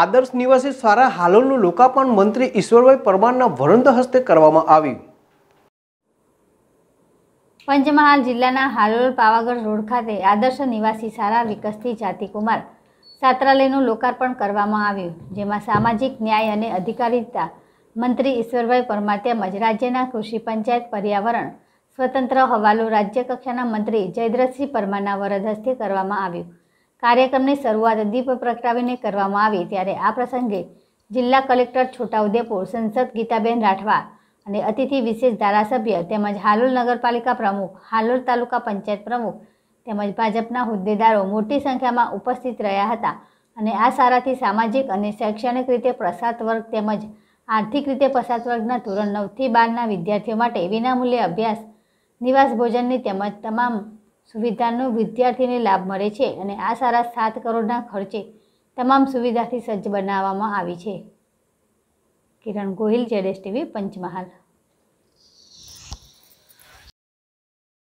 આદર્શ નિવાસી સારા હાલોલનું લોકાર્પણ મંત્રી ઈશ્વરભાઈ પરમારના વરંદ હસ્તે કરવામાં આવ્યું પંચમહાલ જિલ્લાના હાલોલ પાવાગઢ રોડ ખાતે આદર્શ નિવાસી સારા વિકસતી જાતિકુમાર છાત્રાલયનું લોકાર્પણ કરવામાં આવ્યું જેમાં સામાજિક ન્યાય અને અધિકારીતા મંત્રી ઈશ્વરભાઈ પરમાર તેમજ રાજ્યના કૃષિ પંચાયત પર્યાવરણ સ્વતંત્ર હવાલો રાજ્ય કક્ષાના મંત્રી જયદ્રથસિંહ પરમારના વરદ હસ્તે કરવામાં આવ્યું કાર્યક્રમની શરૂઆત દીપ પ્રગટાવીને કરવામાં આવી ત્યારે આ પ્રસંગે જિલ્લા કલેક્ટર છોટાઉદેપુર સંસદ ગીતાબેન રાઠવા અને અતિથિ વિશેષ ધારાસભ્ય તેમજ હાલોલ નગરપાલિકા પ્રમુખ હાલોલ તાલુકા પંચાયત પ્રમુખ તેમજ ભાજપના હોદ્દેદારો મોટી સંખ્યામાં ઉપસ્થિત રહ્યા હતા અને આ સારાથી સામાજિક અને શૈક્ષણિક રીતે પ્રસાદ વર્ગ તેમજ આર્થિક રીતે પ્રસાદ વર્ગના ધોરણ નવથી બારના વિદ્યાર્થીઓ માટે વિનામૂલ્યે અભ્યાસ નિવાસ ભોજનની તેમજ તમામ સુવિધાનો વિદ્યાર્થીને લાભ મળે છે અને આ સારા સાત કરોડના ખર્ચે તમામ સુવિધાથી સજ્જ બનાવવામાં આવી છે કિરણ ગોહિલ જેડેશ ટીવી પંચમહાલ